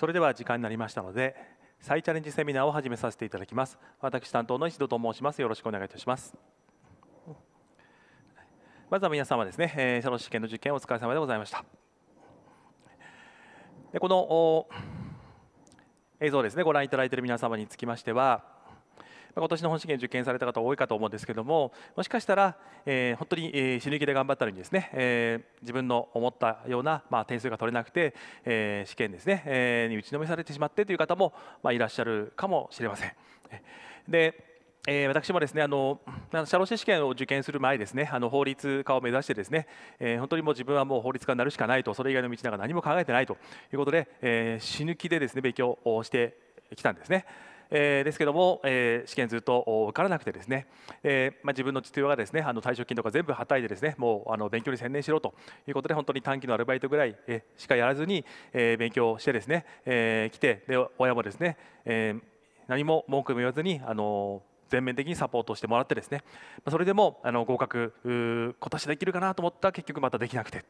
それでは時間になりましたので再チャレンジセミナーを始めさせていただきます私担当の石戸と申しますよろしくお願いいたしますまずは皆様ですね、えー、社労試験の受験お疲れ様でございましたでこの映像ですねご覧いただいている皆様につきましては今年の本試験受験された方多いかと思うんですけどももしかしたら、えー、本当に、えー、死ぬ気で頑張ったのにですね、えー、自分の思ったような、まあ、点数が取れなくて、え試験ですね、えに打ちのめされてしまってという方も、まあ、いらっしゃるかもしれません。でえー、私もですねあの社労士試験を受験する前ですねあの法律家を目指してですね、えー、本当にもう自分はもう法律家になるしかないとそれ以外の道なんか何も考えてないということで、えー、死ぬ気でですね勉強をしてきたんですね。えー、ですけども、えー、試験ずっと受からなくてですね、えーまあ、自分の父親がですねあの退職金とか全部はたいてですねもうあの勉強に専念しろということで本当に短期のアルバイトぐらいしかやらずに、えー、勉強してですね、えー、来てで親もですね、えー、何も文句も言わずにあの全面的にサポートしてもらってですねそれでもあの合格今年できるかなと思ったら結局またできなくてっ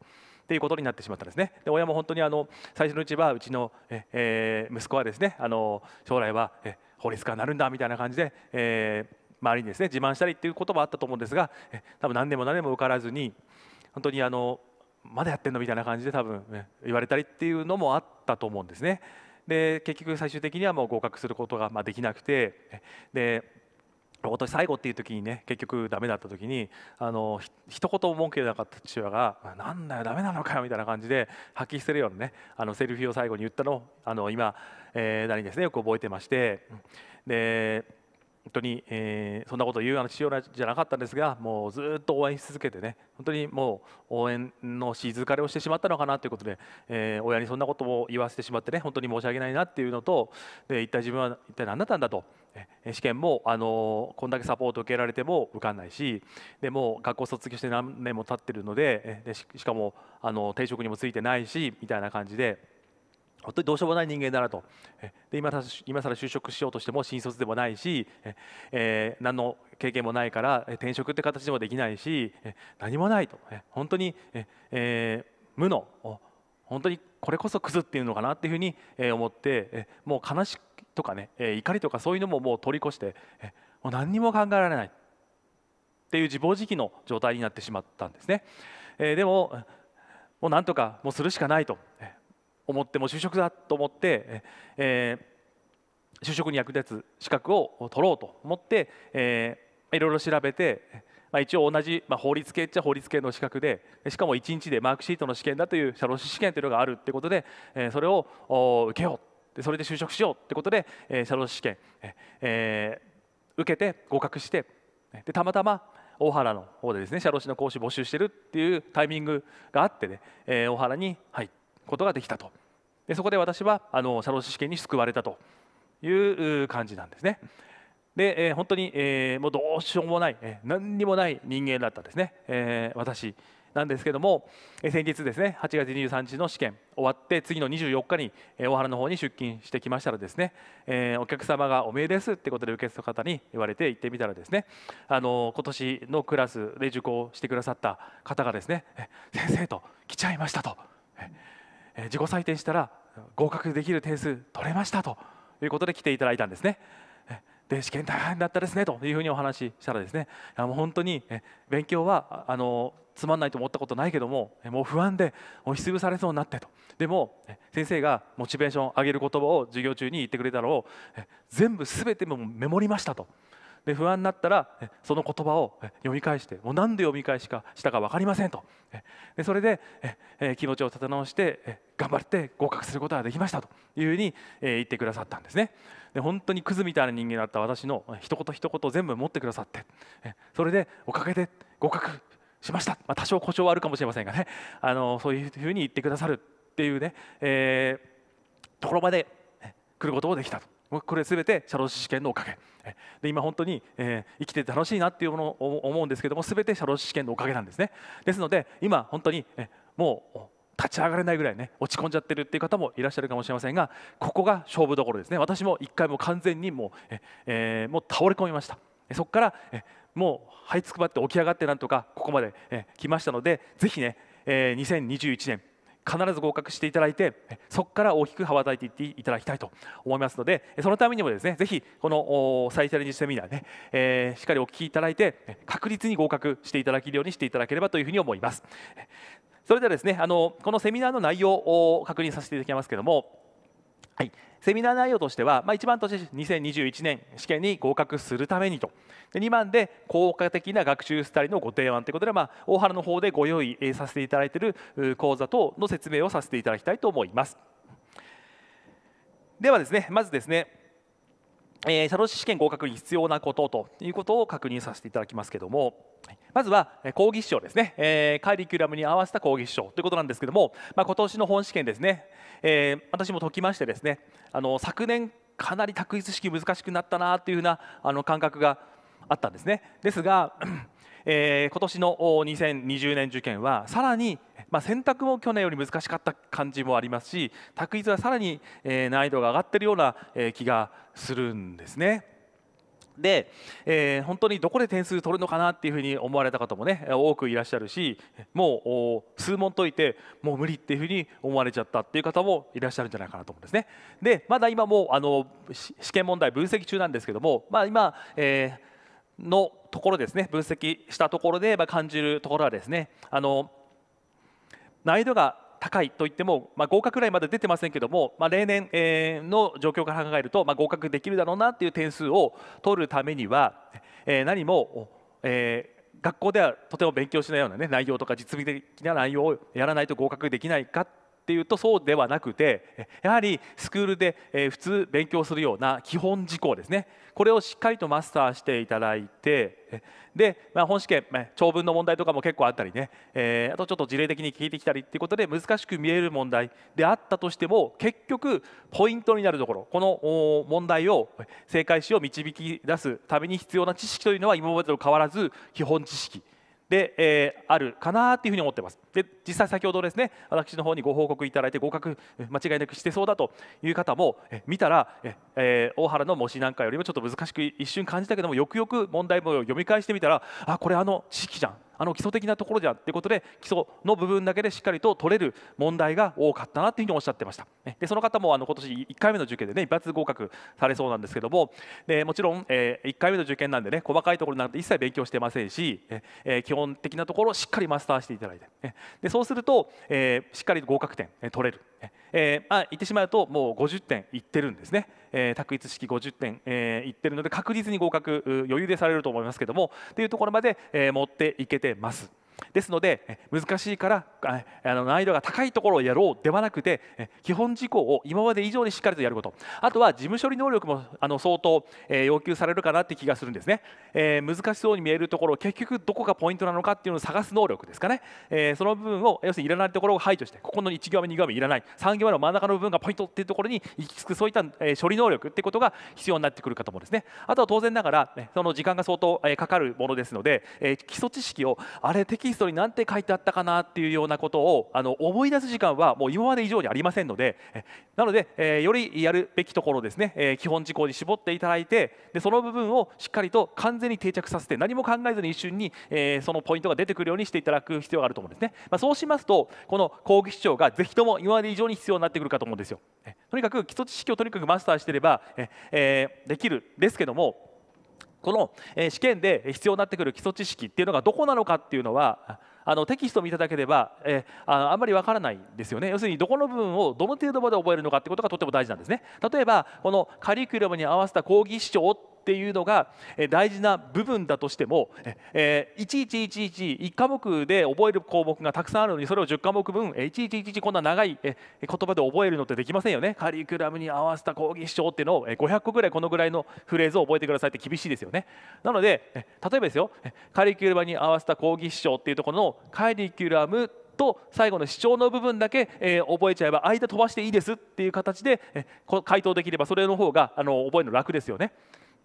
ていうことになってしまったんですねで親も本当にあの最初のうちはうちのえ、えー、息子はですねあの将来はえ法律家になるんだみたいな感じで、えー、周りにですね自慢したりっていうこともあったと思うんですが多分何年も何年も受からずに本当にあのまだやってんのみたいな感じで多分、ね、言われたりっていうのもあったと思うんですね。で結局最終的にはもう合格することがまできなくてで今年最後っていう時にね結局ダメだった時にあの一言文句言なかった父親が「なんだよダメなのかよ」みたいな感じで発揮してるようなねあのセルフを最後に言ったのをあの今、えー、何ですねよく覚えてましてで本当に、えー、そんなことを言うような父親じゃなかったんですがもうずっと応援し続けてね本当にもう応援のし疲れをしてしまったのかなということで、えー、親にそんなことを言わせてしまってね本当に申し訳ないなっていうのとで一体自分は一体何だったんだと試験もあのこんだけサポートを受けられても受かんないしでも学校卒業して何年も経ってるのででしかもあの定職にもついてないしみたいな感じで。本当にどうしようもない人間だなとで今さ今更就職しようとしても新卒でもないし、えー、何の経験もないから転職って形でもできないし何もないと本当に、えー、無の本当にこれこそクズっていうのかなっていうふうに思ってもう悲しとかね怒りとかそういうのももう取り越してもう何にも考えられないっていう自暴自棄の状態になってしまったんですね。でももうなんとかもうするしかないと思っても就職だと思って、えー、就職に役立つ資格を取ろうと思って、えー、いろいろ調べて、まあ、一応同じ、まあ、法律系っちゃ法律系の資格でしかも1日でマークシートの試験だという社労士試験というのがあるってことで、えー、それを受けようでそれで就職しようってことで、えー、社労士試験、えー、受けて合格してでたまたま大原の方でですね社労士の講師募集してるっていうタイミングがあってね、えー、大原に入って。ことができたとでそこで私はあの社労士試験に救われたという感じなんですね。で、えー、本当に、えー、もうどうしようもない、えー、何にもない人間だったんですね、えー、私なんですけども、えー、先日ですね8月23日の試験終わって次の24日に、え大原の方に出勤してきましたらですね、えー、お客様が「おめえです」ってことで受け付けた方に言われて行ってみたらですねあの今年のクラスで受講してくださった方がですね「先生と来ちゃいました」と。え自己採点したら合格できる点数取れましたということで来ていただいたんですね。で試験大変だったですねというふうにお話ししたらですねもう本当に勉強はあのつまんないと思ったことないけどももう不安で押しつぶされそうになってとでも先生がモチベーション上げる言葉を授業中に言ってくれたのを全部全てもメモりましたとで不安になったらその言葉を読み返してもう何で読み返しかしたか分かりませんとでそれで気持ちを立て直して頑張って合格することができましたというふうに言ってくださったんですねで本当にクズみたいな人間だった私の一言一言全部持ってくださってそれでおかげで合格しました、まあ、多少故障はあるかもしれませんがねあのそういうふうに言ってくださるっていうね、えー、ところまで来ることもできたとこれ全て社労士試験のおかげで今本当に、えー、生きてて楽しいなっていうものを思うんですけども全て社労士試験のおかげなんですねですので今本当に、えもう立ち上がれないぐらいね落ち込んじゃってるっていう方もいらっしゃるかもしれませんがここが勝負どころですね私も一回も完全にもうえ、えー、もう倒れ込みましたそこからえもう這いつくばって起き上がってなんとかここまでえ来ましたのでぜひね、えー、2021年必ず合格していただいてそこから大きく羽ばたいていっていただきたいと思いますのでそのためにもですねぜひこの再チャレンジセミナーね、えー、しっかりお聞きいただいて確実に合格していただけるようにしていただければというふうに思いますそれではですねあのこのセミナーの内容を確認させていただきますけどもはい、セミナー内容としては、まあ、1番として2021年試験に合格するためにとで2番で効果的な学習スタイルのご提案ということで、まあ、大原の方でご用意させていただいている講座等の説明をさせていただきたいと思いますではですねまずですねえー、社労士試験合格に必要なことということを確認させていただきますけれどもまずは講義師匠ですね、えー、カリキュラムに合わせた講義師匠ということなんですけれども、まあ、今年の本試験ですね、えー、私も解きましてですねあの昨年かなり択一式難しくなったなというふうなあの感覚があったんですねですが、えー、今年の2020年受験はさらにまあ、選択も去年より難しかった感じもありますし択一はさらに、え難易度が上がっているような、え気がするんですね。で、えー、本当にどこで点数取るのかなっていうふうに思われた方もね多くいらっしゃるしもう数問解いてもう無理っていうふうに思われちゃったっていう方もいらっしゃるんじゃないかなと思うんですね。でまだ今もあの試験問題分析中なんですけども、まあ、今、えー、のところですね分析したところで、まあ、感じるところはですねあの難易度が高いといっても、まあ、合格ぐらいまで出てませんけども、まあ、例年の状況から考えると、まあ、合格できるだろうなっていう点数を取るためには、えー、何も、えー、学校ではとても勉強しないような、ね、内容とか実務的な内容をやらないと合格できないかっていうとそうではなくてやはりスクールで普通勉強するような基本事項ですねこれをしっかりとマスターしていただいてで、まあ、本試験長文の問題とかも結構あったりね、えあとちょっと事例的に聞いてきたりっていうことで難しく見える問題であったとしても結局ポイントになるところこの問題を正解しを導き出すために必要な知識というのは今までと変わらず基本知識で、えー、あるかなっていうふうに思ってます。で実際先ほどですね私の方にご報告いただいて合格間違いなくしてそうだという方も見たら、えー、大原の模試なんかよりもちょっと難しく一瞬感じたけどもよくよく問題文を読み返してみたらあこれあの式じゃんあの基礎的なところじゃんってことで基礎の部分だけでしっかりと取れる問題が多かったなっていうふうにおっしゃってましたでその方もあの今年1回目の受験でね一発合格されそうなんですけどもでもちろん、えー、1回目の受験なんでね細かいところなんて一切勉強してませんし、えー、基本的なところをしっかりマスターしていただいて、でそうすると、えー、しっかりと合格点、え取れる、えー、あ言ってしまうともう50点いってるんですね、えー、択一式50点、えー、いってるので確実に合格余裕でされると思いますけどもっていうところまで、え持っていけてます。ですので難しいからあの難易度が高いところをやろうではなくて基本事項を今まで以上にしっかりとやることあとは事務処理能力もあの相当、え要求されるかなって気がするんですね、えー、難しそうに見えるところ結局どこがポイントなのかっていうのを探す能力ですかね、えー、その部分を要するにいらないところを排除してここの1行目2行目いらない3行目の真ん中の部分がポイントっていうところに行き着くそういった、え処理能力ってことが必要になってくるかと思うんですねあとは当然ながらその時間が相当、えかかるものですので、え基礎知識をあれ適キストに何て書いてあったかなっていうようなことをあの思い出す時間はもう今まで以上にありませんのでなので、えー、よりやるべきところですね、えー、基本事項に絞っていただいてでその部分をしっかりと完全に定着させて何も考えずに一瞬に、えー、そのポイントが出てくるようにしていただく必要があると思うんですね、まあ、そうしますとこの講義主張がぜひとも今まで以上に必要になってくるかと思うんですよとにかく基礎知識をとにかくマスターしてればえ、えできるですけどもこの試験で必要になってくる基礎知識っていうのがどこなのかっていうのはあのテキストを見ただけでばえああんまりわからないんですよね要するにどこの部分をどの程度まで覚えるのかってことがとても大事なんですね例えばこのカリキュラムに合わせた講義視聴っていうのが大事な部分だとしても、えー、11111科目で覚える項目がたくさんあるのにそれを10科目分1111こんな長い言葉で覚えるのってできませんよねカリキュラムに合わせた講義主張っていうのを500個ぐらいこのぐらいのフレーズを覚えてくださいって厳しいですよねなので例えばですよカリキュラムに合わせた講義主張っていうところのカリキュラムと最後の主張の部分だけ、えー、覚えちゃえば間飛ばしていいですっていう形で、えー、回答できればそれの方があの覚えるの楽ですよね。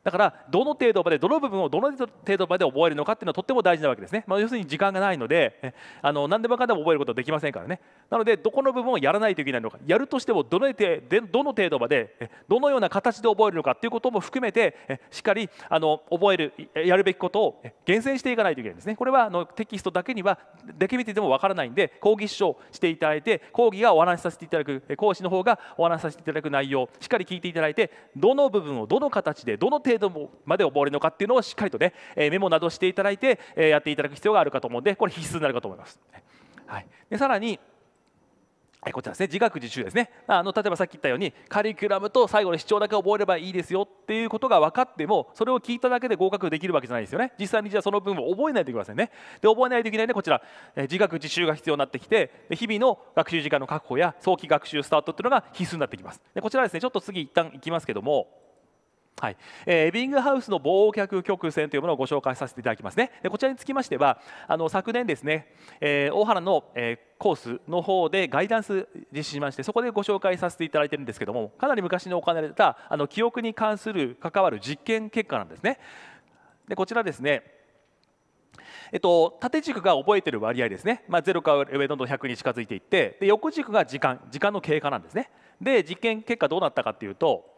だからどの程度までどの部分をどの程度まで覚えるのかっていうのはとっても大事なわけですね、まあ、要するに時間がないので あの何でもかんでも覚えることはできませんからねなのでどこの部分をやらないといけないのかやるとしてもどのどの程度までどのような形で覚えるのかっていうことも含めてしっかりあの覚えるやるべきことを厳選していかないといけないんですねこれはあのテキストだけにはだけ見ててもわからないんで講義視聴していただいて講義がお話しさせていただく講師の方がお話しさせていただく内容しっかり聞いていただいてどの部分をどの形でどの程度程度まで溺れるのかっていうのをしっかりとね、えメモなどしていただいて、えやっていただく必要があるかと思うんでこれ必須になるかと思います。はい、でさらにこちらですね自学自習ですねあの例えばさっき言ったようにカリキュラムと最後の主張だけ覚えればいいですよっていうことが分かってもそれを聞いただけで合格できるわけじゃないですよね実際にじゃあその分を覚えないといけませんねで覚えないといけないのでこちら自学自習が必要になってきて日々の学習時間の確保や早期学習スタートっていうのが必須になってきますでこちらですねちょっと次一旦行きますけどもはい、えー、エビングハウスの忘却曲線というものをご紹介させていただきますねでこちらにつきましてはあの昨年ですね、えー、大原の、えー、コースの方でガイダンス実施しましてそこでご紹介させていただいてるんですけどもかなり昔に行われたあの記憶に関する関わる実験結果なんですねでこちらですねえっと、縦軸が覚えてる割合ですね、まあ、0か上どんどん100に近づいていってで横軸が時間時間の経過なんですねで実験結果どうなったかというと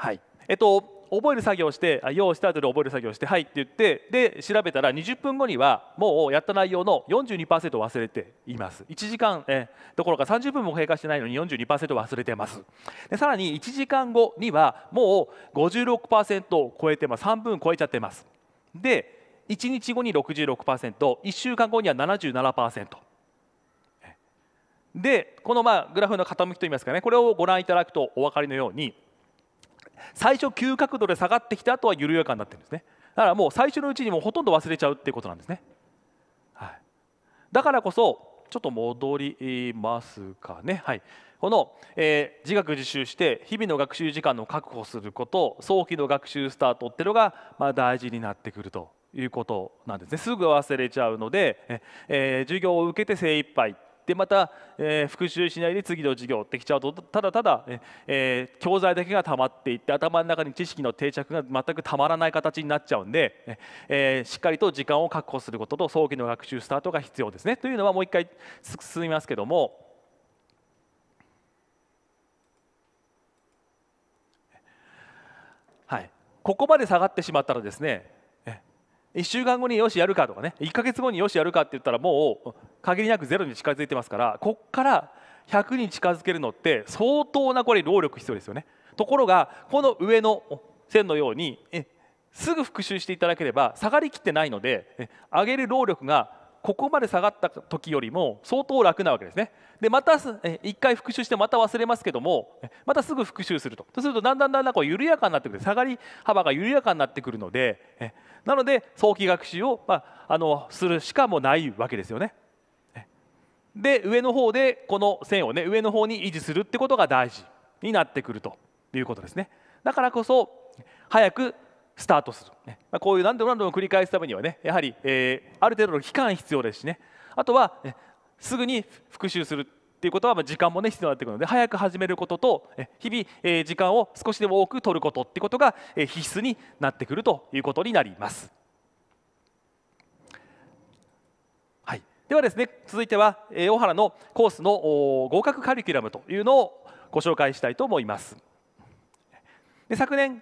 はいえっと覚える作業して「用意した後で覚える作業してはい」って言ってで調べたら20分後にはもうやった内容の42%忘れています1時間えどころか30分も経過してないのに42%忘れてますでさらに1時間後にはもう56%を超えてます半分超えちゃってますで1日後に 66%1 週間後には77%でこのまあグラフの傾きといいますかねこれをご覧いただくとお分かりのように最初急角度で下がってきた後は緩やかになってるんですねだからもう最初のうちにもほとんど忘れちゃうっていうことなんですね、はい、だからこそちょっと戻りますかねはいこの、えー、自学自習して日々の学習時間の確保すること早期の学習スタートっていうのが、まあ、大事になってくるということなんですねすぐ忘れちゃうので、えー、授業を受けて精一杯でまた、えー、復習しないで次の授業ってきちゃうとただただ、えー、教材だけがたまっていって頭の中に知識の定着が全くたまらない形になっちゃうんで、えー、しっかりと時間を確保することと早期の学習スタートが必要ですね。というのはもう一回進みますけども。はい、ここまで下がってしまったらですね1週間後によしやるかとかね1か月後によしやるかって言ったらもう限りなくゼロに近づいてますからこっから100に近づけるのって相当なこれ労力必要ですよねところがこの上の線のようにすぐ復習していただければ下がりきってないので上げる労力がここまで下がった時よりも相当楽なわけですね。でまた1回復習してまた忘れますけどもまたすぐ復習するとうするとだんだんだんだんこう緩やかになってくる下がり幅が緩やかになってくるのでなので早期学習を、まあ、あのするしかもないわけですよね。で上の方でこの線をね上の方に維持するってことが大事になってくるということですね。だからこそ早くスタートする、ねまこういう何度も何度も繰り返すためにはねやはり、えある程度の期間必要ですしねあとは、ね、すぐに復習するっていうことは時間もね必要になってくるので早く始めることと日々時間を少しでも多く取ることってことが必須になってくるということになります。はい、ではですね続いては大原のコースの合格カリキュラムというのをご紹介したいと思います。で昨年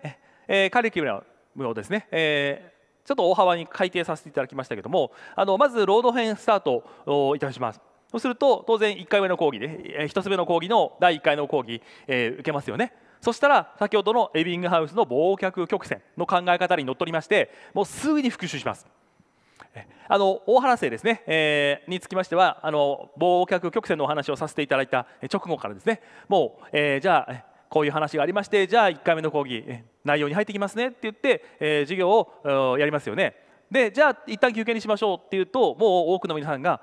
カリキュラム無料ですね、えー、ちょっと大幅に改定させていただきましたけどもあのまずロード編スタートいたしますそうすると当然1回目の講義で1つ目の講義の第1回の講義、えー、受けますよねそしたら先ほどのエビングハウスの忘却曲線の考え方にのっとりましてもうすぐに復習しますあの大原生ですね、えー、につきましてはあの忘却曲線のお話をさせていただいた直後からですねもう、えー、じゃあこういう話がありましてじゃあ1回目の講義内容に入ってきますねって言って、えー、授業をやりますよねでじゃあ一旦休憩にしましょうっていうともう多くの皆さんが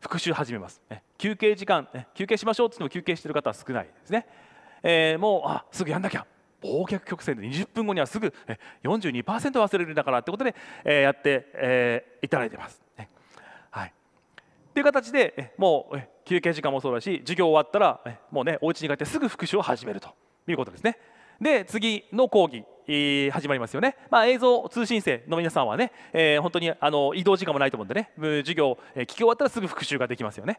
復習始めます休憩時間休憩しましょうっつ言っても休憩してる方は少ないですね、えー、もうあすぐやんなきゃ忘却曲線で20分後にはすぐ42%忘れるんだからってことで、えー、やって、えー、いただいてますっていう形でもう休憩時間もそうだし授業終わったらもうねお家に帰ってすぐ復習を始めるということですねで次の講義始まりますよね、まあ、映像通信生の皆さんはね、えー、本当にあの移動時間もないと思うんでね授業聞き終わったらすぐ復習ができますよね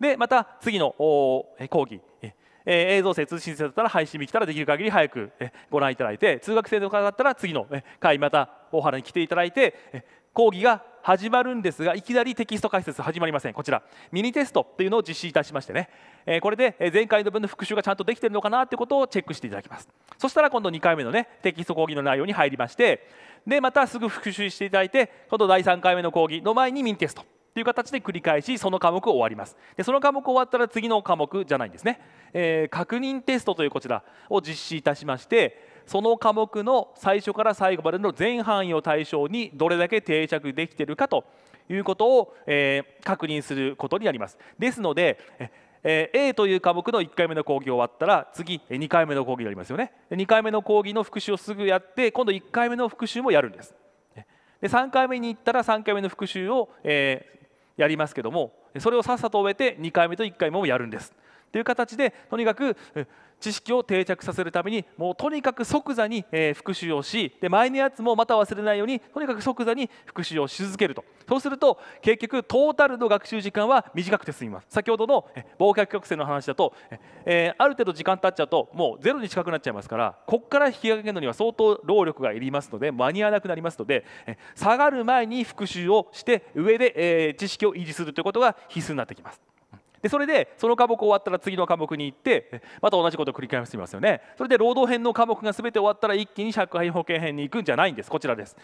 でまた次の講義え映像生通信生だったら配信見来たらできる限り早くご覧いただいて通学生の方だったら次の回また大原に来ていただいて講義が始まるんですがいきなりテキスト解説始まりませんこちらミニテストというのを実施いたしましてね、えー、これで前回の分の復習がちゃんとできてるのかなということをチェックしていただきますそしたら今度2回目のねテキスト講義の内容に入りましてでまたすぐ復習していただいて今度第3回目の講義の前にミニテストという形で繰り返しその科目を終わりますでその科目終わったら次の科目じゃないんですね、えー、確認テストというこちらを実施いたしましてその科目の最初から最後までの全範囲を対象にどれだけ定着できているかということを、えー、確認することになります。ですので、えー、A という科目の1回目の講義終わったら次2回目の講義になりますよね。2回目の講義の復習をすぐやって今度1回目の復習もやるんです。で3回目に行ったら3回目の復習を、えー、やりますけどもそれをさっさと終えて2回目と1回目もやるんです。という形でとにかく知識を定着させるためにもうとにかく即座に、え復習をしで前のやつもまた忘れないようにとにかく即座に復習をし続けるとそうすると結局トータルの学習時間は短くて済みます先ほどの、え忘却曲線の話だと、えある程度時間経っちゃうともうゼロに近くなっちゃいますからここから引き上げるのには相当労力がいりますので間に合わなくなりますので、下がる前に復習をして上で、え知識を維持するということが必須になってきます。でそれでその科目終わったら次の科目に行ってまた同じことを繰り返してみますよねそれで労働編の科目が全て終わったら一気に社会保険編に行くんじゃないんですこちらです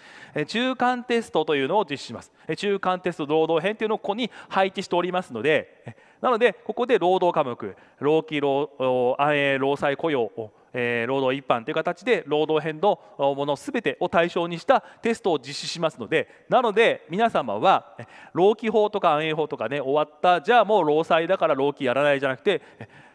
中間テストというのを実施します中間テスト労働編というのをここに配置しておりますのでなのでここで労働科目労基労労災雇用え労働一般という形で労働編のもの全てを対象にしたテストを実施しますのでなので皆様は労基法とか安永法とかね終わったじゃあもう労災だから労基やらないじゃなくて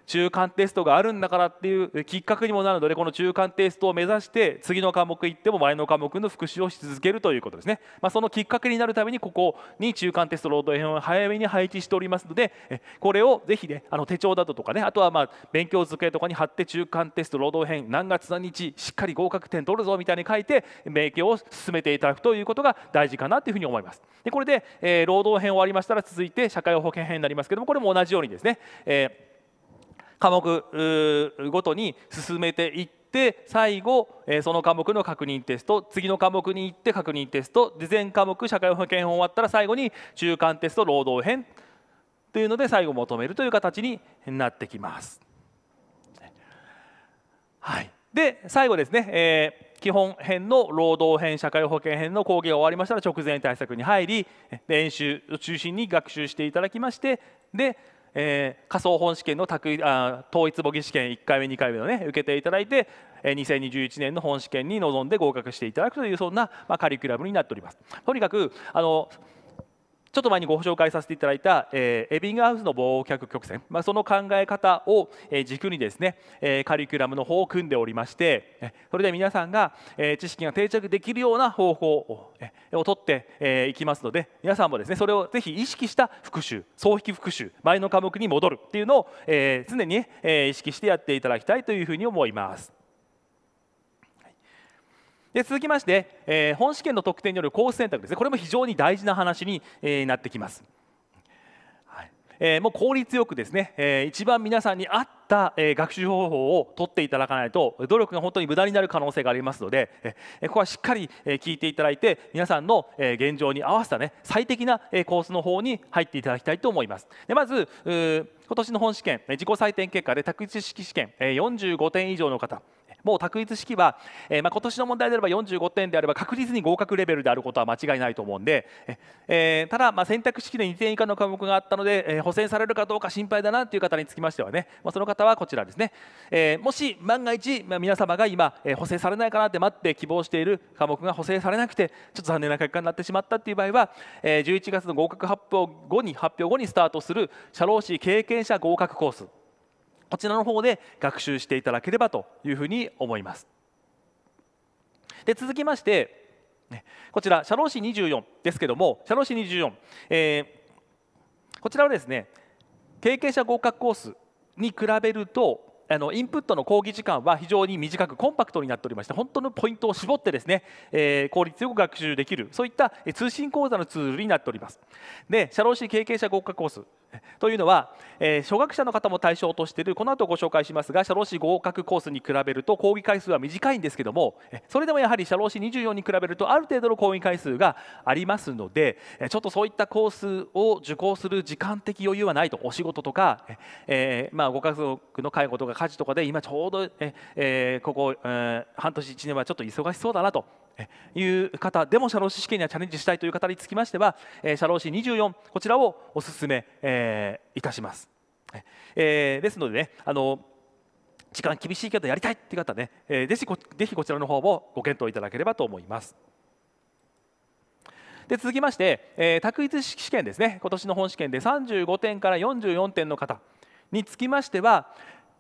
中間テストがあるんだからっていうきっかけにもなるのでこの中間テストを目指して次の科目行っても前の科目の復習をし続けるということですね、まあ、そのきっかけになるためにここに中間テスト労働編を早めに配置しておりますのでこれをぜひねあの手帳だととかねあとはまあ勉強机とかに貼って中間テスト労働編何月何日しっかり合格点取るぞみたいに書いて勉強を進めていただくということが大事かなというふうに思います。でこれで、えー、労働編終わりましたら続いて社会保険編になりますけどもこれも同じようにですね、えー科目ごとに進めていって最後その科目の確認テスト次の科目に行って確認テスト全科目社会保険法終わったら最後に中間テスト労働編というので最後求めるという形になってきます。はい、で最後ですね、えー、基本編の労働編社会保険編の講義が終わりましたら直前対策に入り練習を中心に学習していただきましてでえー、仮想本試験のあ統一模擬試験1回目2回目のね受けていただいて、2021年の本試験に臨んで合格していただくというそんな、まあ、カリキュラムになっております。とにかくあのちょっと前にご紹介させていただいた、えー、エビングハウスの忘却曲線、まあ、その考え方を、えー、軸にですね、えー、カリキュラムの方を組んでおりましてそれで皆さんが、えー、知識が定着できるような方法を,、えー、を取ってい、えー、きますので皆さんもですねそれをぜひ意識した復習総引き復習前の科目に戻るっていうのを、えー、常に、えー、意識してやっていただきたいというふうに思います。で続きまして、えー、本試験の得点によるコース選択ですねこれも非常に大事な話に、えー、なってきます、はい、えー、もう効率よくですね、えー、一番皆さんに合った、え学習方法を取っていただかないと努力が本当に無駄になる可能性がありますので、えここはしっかり、え聞いていただいて皆さんの、え現状に合わせた、ね、最適な、えコースの方に入っていただきたいと思います。でまず今年の本試験自己採点結果で宅地式試験45点以上の方もう択一式は、えー、まあ、今年の問題であれば45点であれば確実に合格レベルであることは間違いないと思うんで、えー、ただ、ま選択式で2点以下の科目があったので、え補選されるかどうか心配だなという方につきましてはね、まあ、その方はこちらですね、えもし万が一、ま皆様が今、え補正されないかなって待って希望している科目が補正されなくてちょっと残念な結果になってしまったっていう場合は、え11月の合格発表後に発表後にスタートする社労士経験者合格コースこちらの方で学習していただければというふうに思います。で続きましてこちら社労士24ですけども社労士24、えー、こちらはですね経験者合格コースに比べるとあのインプットの講義時間は非常に短くコンパクトになっておりまして本当のポイントを絞ってですね、えー、効率よく学習できるそういった通信講座のツールになっておりますで社労士経験者合格コースというのは、えー、初学者の方も対象としているこの後ご紹介しますが社労士合格コースに比べると講義回数は短いんですけどもそれでもやはり社労士24に比べるとある程度の講義回数がありますのでちょっとそういったコースを受講する時間的余裕はないとお仕事とか、えー、まあ、ご家族の介護とか家事とかで今ちょうど、えー、ここ、えー、半年1年はちょっと忙しそうだなという方でも社労士試験にはチャレンジしたいという方につきましては社労士24こちらをお勧め、いたします。ですのでねあの時間厳しいけどやりたいって方ね、ぜひこぜひこちらの方もご検討いただければと思います。で続きまして、えー、択一試験ですね今年の本試験で35点から44点の方につきましては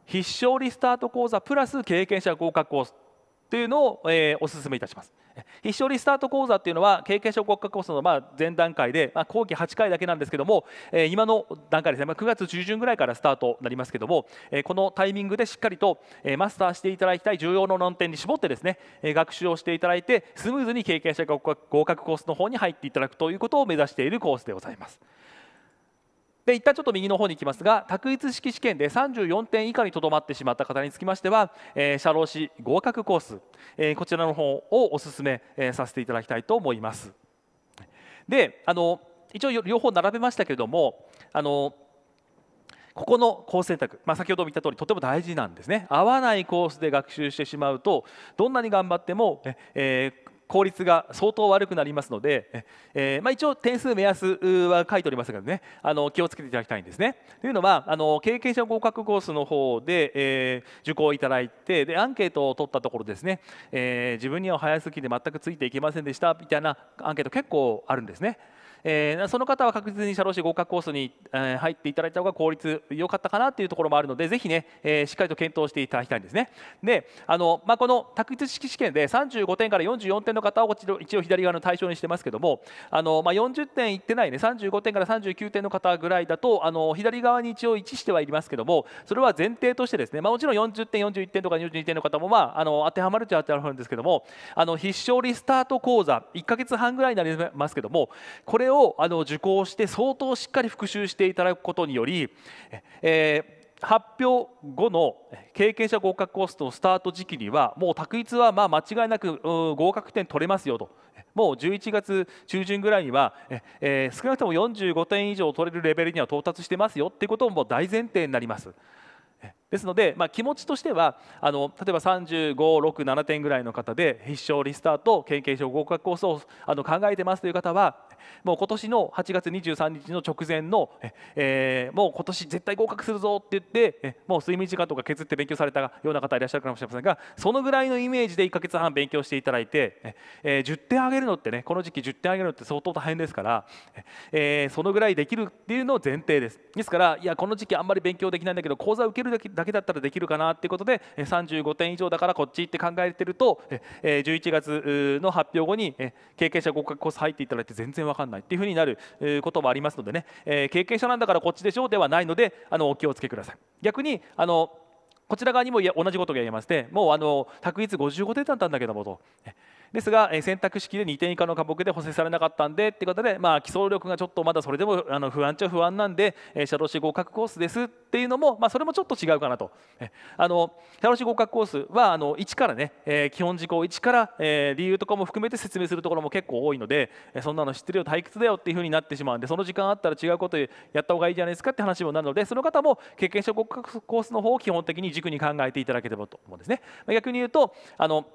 必勝リスタート講座プラス経験者合格コースというのを、えー、お勧めいたします必勝リスタート講座っていうのは経験者国家ースのま前段階で、まあ、後期8回だけなんですけども、えー、今の段階ですね、まあ、9月中旬ぐらいからスタートになりますけども、えー、このタイミングでしっかりと、えー、マスターしていただきたい重要な論点に絞ってですね、えー、学習をしていただいてスムーズに経験者合格コースの方に入っていただくということを目指しているコースでございます。で一旦ちょっと右の方に行きますが択一式試験で34点以下にとどまってしまった方につきましては、えー、社労士合格コース、えー、こちらの方をお勧め、えー、させていただきたいと思います。であの一応両方並べましたけれどもあのここのコース選択、まあ、先ほども言った通りとても大事なんですね合わないコースで学習してしまうとどんなに頑張っても、えー、効率が相当悪くなりますので、えー、まあ、一応点数目安は書いておりますがねあの気をつけていただきたいんですね。というのはあの経験者合格コースの方で、えー、受講いただいてでアンケートを取ったところですね、えー、自分には早すぎて全くついていけませんでしたみたいなアンケート結構あるんですね。えー、その方は確実に社労士合格コースに、えー、入っていただいた方が効率良かったかなというところもあるのでぜひね、えー、しっかりと検討していただきたいんですねであの、まあ、この卓越式試験で35点から44点の方を一応左側の対象にしてますけどもあの、まあ、40点いってないね35点から39点の方ぐらいだとあの左側に一応置してはいますけどもそれは前提としてですね、まあ、もちろん40点41点とか42点の方も、まあ、あの当てはまるっちゃ当てはまるんですけどもあの必勝リスタート講座1か月半ぐらいになりますけどもこれををあの受講して相当しっかり復習していただくことにより、えー、発表後の経験者合格コースのスタート時期にはもう択一はま間違いなく合格点取れますよともう11月中旬ぐらいには、少なくとも45点以上取れるレベルには到達してますよっていうことも大前提になります。ですので、まあ、気持ちとしてはあの例えば3567点ぐらいの方で必勝リスタート経験者合格コースをあの考えてますという方はもう今年の8月23日の直前の、えもう今年絶対合格するぞって言ってえもう睡眠時間とか削って勉強されたような方いらっしゃるかもしれませんがそのぐらいのイメージで1ヶ月半勉強していただいて、え10点上げるのってねこの時期10点上げるのって相当大変ですから、えそのぐらいできるっていうのを前提ですですからいやこの時期あんまり勉強できないんだけど講座受けるだけだったらできるかなっていうことで35点以上だからこっちって考えてると11月の発表後に経験者合格コース入っていただいて全然分かんないっていうふうになることもありますのでね、えー、経験者なんだからこっちでしょうではないのであのお気をつけください逆にあのこちら側にも同じことが言えましてもうあの択一55点だったんだけどもと。ですが、え選択式で2点以下の科目で補正されなかったんでってことで、まあ、基礎力がちょっとまだそれでもあの不安ちゃ不安なんで、え社労士合格コースですっていうのも、まあ、それもちょっと違うかなと。えあの社労士合格コースはあの1からね、え基本事項1から、え理由とかも含めて説明するところも結構多いので、えそんなの知ってるよ退屈だよっていう風になってしまうんでその時間あったら違うことやった方がいいじゃないですかって話もなるのでその方も経験者合格コースの方を基本的に軸に考えていただければと思うんですね。逆に言うとあの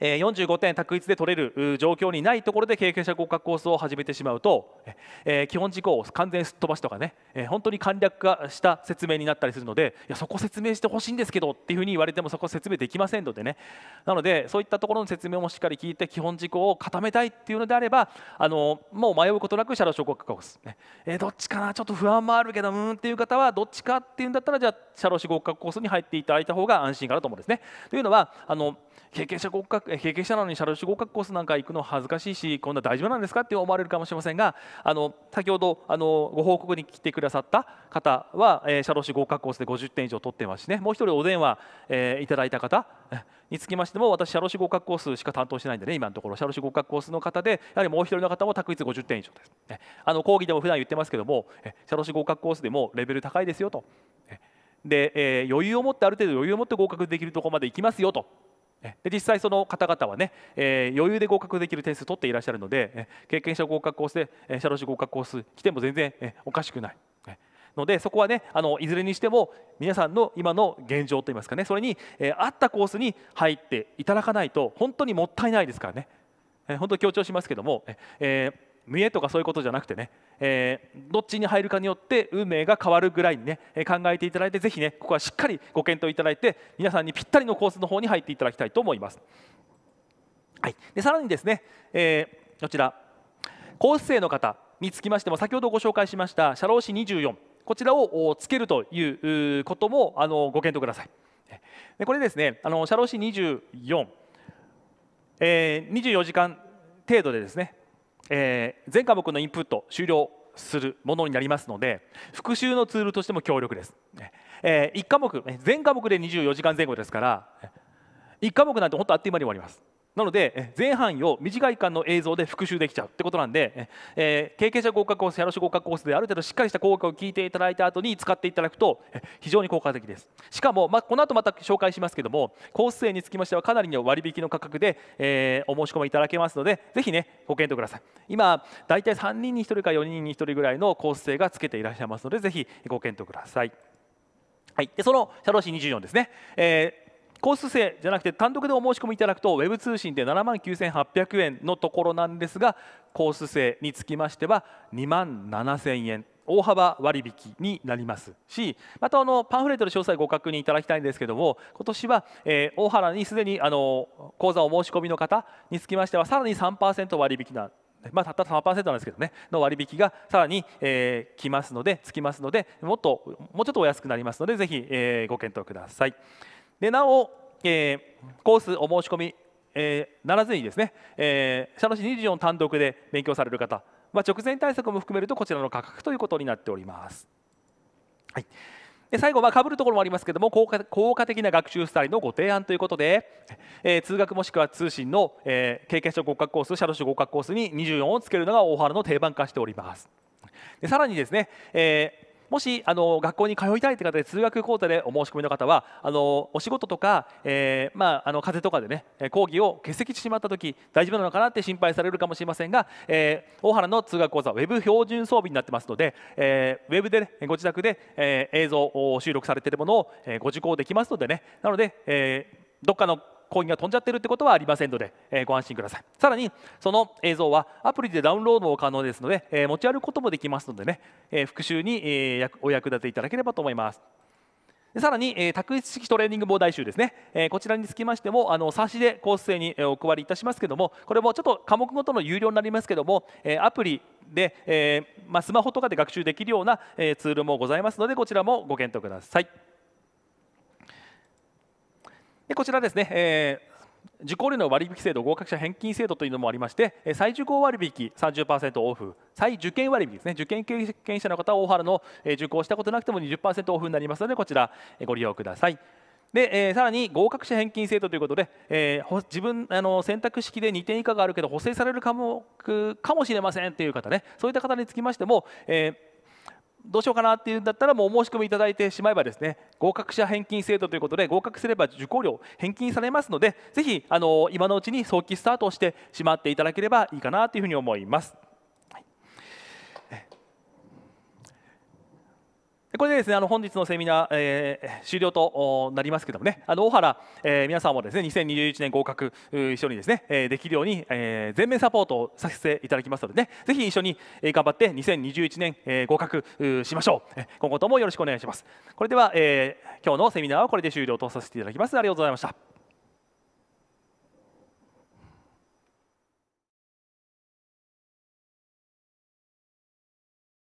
え45点択一で取れる状況にないところで経験者合格コースを始めてしまうと、え基本事項を完全すっ飛ばしとかね、え本当に簡略化した説明になったりするのでいやそこ説明してほしいんですけどっていうふうに言われてもそこ説明できませんのでねなのでそういったところの説明もしっかり聞いて基本事項を固めたいっていうのであればあのもう迷うことなくシャドウ症候群を隠す、ねえどっちかなちょっと不安もあるけどうんっていう方はどっちかっていうんだったらじゃあ社労士合格コースに入っていただいた方が安心かなと思うんですね。というのはあの経験者合格経験者なのに社労士合格コースなんか行くの恥ずかしいしこんな大丈夫なんですかって思われるかもしれませんがあの先ほどあのご報告に来てくださった方は、えー、社労士合格コースで50点以上取ってますしねもう1人お電話、えー、いただいた方につきましても私社労士合格コースしか担当してないんでね今のところ社労士合格コースの方でやはりもう1人の方も択一50点以上です。あの講義でも普段言ってますけども社労士合格コースでもレベル高いですよとで、えー、余裕を持ってある程度余裕を持って合格できるところまで行きますよとで実際その方々はね、えー、余裕で合格できる点数取っていらっしゃるので経験者合格コースで社労士合格コース来ても全然おかしくないのでそこはねあのいずれにしても皆さんの今の現状といいますかねそれに、えー、合ったコースに入っていただかないと本当にもったいないですからね、えー、本当強調しますけども、えー、見栄とかそういうことじゃなくてね、えー、どっちに入るかによって運命が変わるぐらいにね考えていただいてぜひねここはしっかりご検討いただいて皆さんにぴったりのコースの方に入っていただきたいと思います。はい、でさらにですね、えー、こちらコース生の方につきましても先ほどご紹介しました社労士24こちらをつけるということもあのご検討ください。でこれですねあの社労士24、えー、24時間程度でですねえー、全科目のインプット終了するものになりますので復習のツールとしても強力です、えー、1科目全科目で24時間前後ですから1科目なんて本当あっという間に終わりますなので前半を短い間の映像で復習できちゃうってことなんで、えー、経験者合格コース社労士合格コースである程度しっかりした効果を聞いていただいた後に使っていただくと非常に効果的ですしかも、まあ、この後また紹介しますけどもコース生につきましてはかなりの割引の価格で、えー、お申し込みいただけますのでぜひねご検討ください今大体3人に1人か4人に1人ぐらいのコース生がつけていらっしゃいますのでぜひご検討くださいはい、でその社労士24ですね、えーコース制じゃなくて単独でお申し込みいただくとウェブ通信で7万9800円のところなんですがコース制につきましては2万7000円大幅割引になりますしまたあのパンフレットの詳細ご確認いただきたいんですけども今年は、えー、大原にすでにあの講座お申し込みの方につきましてはさらに3%割引なまあ、たった3%なんですけどねの割引がさらに、えー、来ますのでつきますのでもっともうちょっとお安くなりますのでぜひ、えー、ご検討ください。でなお、えー、コースお申し込み、えー、ならずにですね、えー、社の市24単独で勉強される方、まあ、直前対策も含めるとこちらの価格ということになっております。はいで最後かぶるところもありますけども効果効果的な学習スタイルのご提案ということで、えー、通学もしくは通信の、えー、経験者合格コース社労市合格コースに24をつけるのが大原の定番化しておりますでさらにですね、えーもしあの学校に通いたいという方で通学講座でお申し込みの方はあのお仕事とか、えー、まあ、あの風邪とかでね講義を欠席してしまった時大丈夫なのかなって心配されるかもしれませんが、えー、大原の通学講座 Web 標準装備になってますので、えー、Web で、ね、ご自宅で、え映像を収録されているものを、えご受講できますのでねなので、えどっかのコインが飛んじゃってるってことはありませんので、えー、ご安心くださいさらにその映像はアプリでダウンロードも可能ですので、えー、持ち歩くこともできますのでね、えー、復習に、えお役立ていただければと思いますさらに、えー、卓越式トレーニング膨大集ですね、えー、こちらにつきましてもあの冊子でコース生に、えー、お配りいたしますけどもこれもちょっと科目ごとの有料になりますけども、えー、アプリで、えまあ、スマホとかで学習できるような、えツールもございますのでこちらもご検討ください。でこちらですね、えー受講料の割引制度合格者返金制度というのもありまして再受講割引30%オフ再受験割引ですね受験経験者の方は大原の受講したことなくても20%オフになりますのでこちらご利用くださいで、えー、さらに合格者返金制度ということで、えー、自分あの選択式で2点以下があるけど補正される科目かもしれませんという方ねそういった方につきましても、えーどうしようかなっていうんだったらもうお申し込みいただいてしまえばですね合格者返金制度ということで合格すれば受講料返金されますのでぜひあの今のうちに早期スタートをしてしまっていただければいいかなというふうに思います。これでですねあの本日のセミナー、えー、終了となりますけどもねあの大原、えー、皆さんもですね2021年合格一緒にですね、えー、できるように、えー、全面サポートをさせていただきますのでねぜひ一緒に頑張って2021年、えー、合格しましょう今後ともよろしくお願いしますこれでは、えー、今日のセミナーはこれで終了とさせていただきますありがとうございました